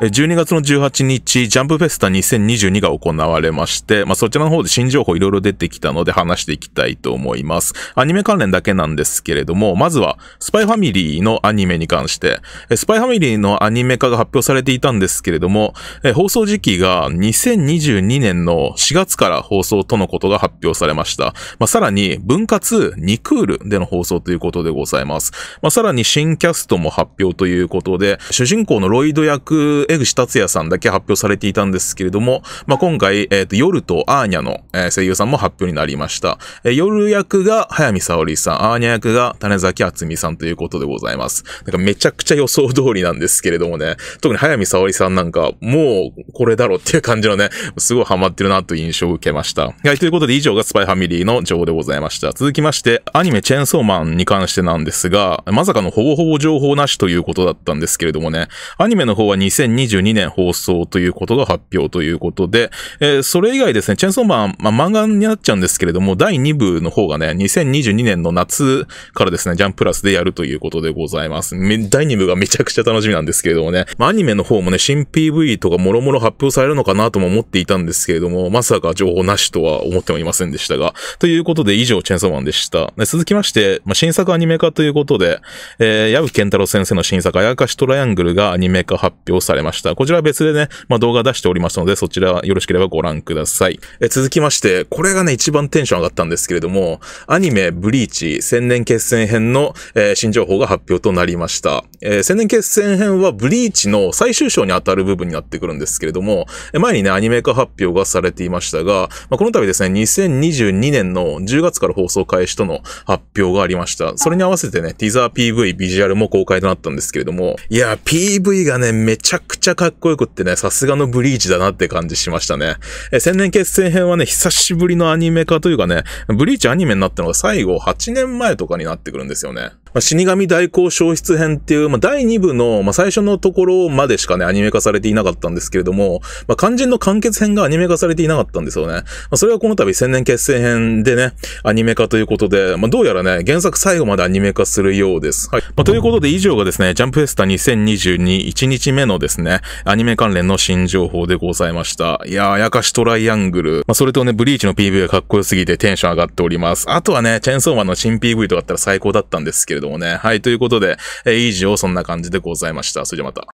12月の18日、ジャンプフェスタ2022が行われまして、まあ、そちらの方で新情報いろいろ出てきたので話していきたいと思います。アニメ関連だけなんですけれども、まずは、スパイファミリーのアニメに関して、スパイファミリーのアニメ化が発表されていたんですけれども、放送時期が2022年の4月から放送とのことが発表されました。まあ、さらに、分割2クールでの放送ということでございます。まあ、さらに新キャストも発表ということで、主人公のロイド役る江口達也さんだけ発表されていたんですけれども、まあ、今回、えっ、ー、と、夜とアーニャの、えー、声優さんも発表になりました。えー、夜役が早見沙織さん、アーニャ役が種崎厚美さんということでございます。なんかめちゃくちゃ予想通りなんですけれどもね、特に早見沙織さんなんか、もうこれだろっていう感じのね、すごいハマってるなという印象を受けました。はい、ということで以上がスパイファミリーの情報でございました。続きまして、アニメチェーンソーマンに関してなんですが、まさかのほぼほぼ情報なしということだったんですけれどもね、アニメの方は2022 2022年放送ということが発表ということで、えー、それ以外ですね、チェンソーマン、まあ、漫画になっちゃうんですけれども、第2部の方がね、2022年の夏からですね、ジャンプラスでやるということでございます。第2部がめちゃくちゃ楽しみなんですけれどもね、まあ、アニメの方もね、新 PV とかもろもろ発表されるのかなとも思っていたんですけれども、まさか情報なしとは思ってもいませんでしたが、ということで以上、チェンソーマンでした。続きまして、まあ、新作アニメ化ということで、えー、矢吹健太郎先生の新作、あやかしトライアングルがアニメ化発表されました。こちらは別でね、まあ、動画出しておりますので、そちらよろしければご覧ください。え続きまして、これがね、一番テンション上がったんですけれども、アニメブリーチ千年決戦編の、えー、新情報が発表となりました。えー、千年決戦編はブリーチの最終章に当たる部分になってくるんですけれども、前にね、アニメ化発表がされていましたが、まあ、この度ですね、2022年の10月から放送開始との発表がありました。それに合わせてね、ティザー PV ビジュアルも公開となったんですけれども、いや、PV がね、めちゃくくちゃかっこよくってね、さすがのブリーチだなって感じしましたね。え千年決戦編はね、久しぶりのアニメ化というかね、ブリーチアニメになったのが最後8年前とかになってくるんですよね。まあ、死神代行消失編っていう、まあ、第2部の、まあ、最初のところまでしかね、アニメ化されていなかったんですけれども、まあ、肝心の完結編がアニメ化されていなかったんですよね。まあ、それがこの度千年結成編でね、アニメ化ということで、まあ、どうやらね、原作最後までアニメ化するようです。はい。まあ、ということで以上がですね、ジャンプフェスタ2022 1日目のですね、アニメ関連の新情報でございました。いやー、やかしトライアングル。まあ、それとね、ブリーチの PV がかっこよすぎてテンション上がっております。あとはね、チェーンソーマンの新 PV とかあったら最高だったんですけれどどもね。はい、ということで、えー、以上そんな感じでございました。それではまた。